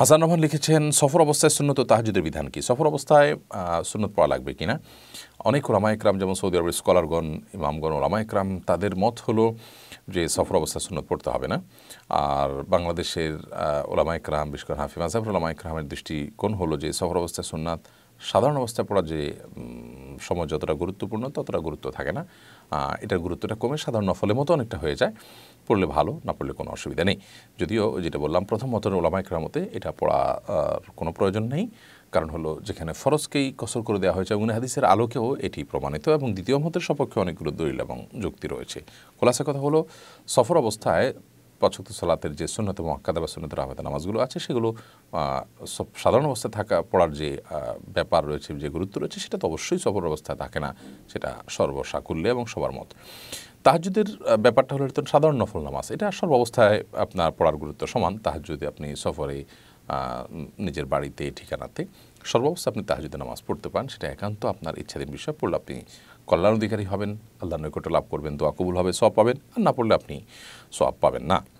হাসান রহমান লিখেছেন সফর অবস্থায় সুন্নত তাহাজুদের বিধান কি সফর অবস্থায় সুন্নত পড়া লাগবে কিনা অনেক ওলামা একরাম যেমন সৌদি আরবের স্কলারগণ ইমামগণ ওলামা একরাম তাদের মত হলো যে সফর অবস্থায় সুন্নত পড়তে হবে না আর বাংলাদেশের ওলামা একরাম বিশেষ করে হাফিজ মাজাফর একরামের দৃষ্টিকোণ হলো যে সফর অবস্থায় সুন্নাত সাধারণ অবস্থায় পড়া যে সময় যতটা গুরুত্বপূর্ণ ততটা গুরুত্ব থাকে না এটার গুরুত্বটা কমে সাধারণ নফলের মতো অনেকটা হয়ে যায় পড়লে ভালো না পড়লে কোনো অসুবিধা নেই যদিও যেটা বললাম প্রথম মতন ওলামায় মতে এটা পড়া কোনো প্রয়োজন নেই কারণ হলো যেখানে ফরজকেই কসর করে দেওয়া হয়েছে এবং হাদিসের আলোকেও এটি প্রমাণিত এবং দ্বিতীয় মতের সপক্ষে অনেকগুলো দলিল এবং যুক্তি রয়েছে খোলাসা কথা হলো সফর অবস্থায় পাঁচক্ত সালাতের যে সুন্নত মহাক্কাদা বা সুন্নত রাহমাত নামাজগুলো আছে সেগুলো সাধারণ অবস্থায় থাকা পড়ার যে ব্যাপার রয়েছে যে গুরুত্ব রয়েছে সেটা তো অবশ্যই সফর অবস্থায় থাকে না সেটা সর্বসাকুল্যে এবং সবার মত তাহাজুদের ব্যাপারটা হলো সাধারণ নফল নামাজ এটা সর্ব অবস্থায় আপনার পড়ার গুরুত্ব সমান তাহাজুদে আপনি সফরে নিজের বাড়িতে ঠিকানাতে সর্বাবস্থা আপনি তাহাজুদে নামাজ পড়তে পারেন সেটা একান্ত আপনার ইচ্ছাধীন বিষয় পড়লে আপনি কল্যাণ অধিকারী হবেন আল্লাহ নৈকট্য লাভ করবেন দোয়া কবুল হবে সব পাবেন আর না পড়লে আপনি সব পাবেন না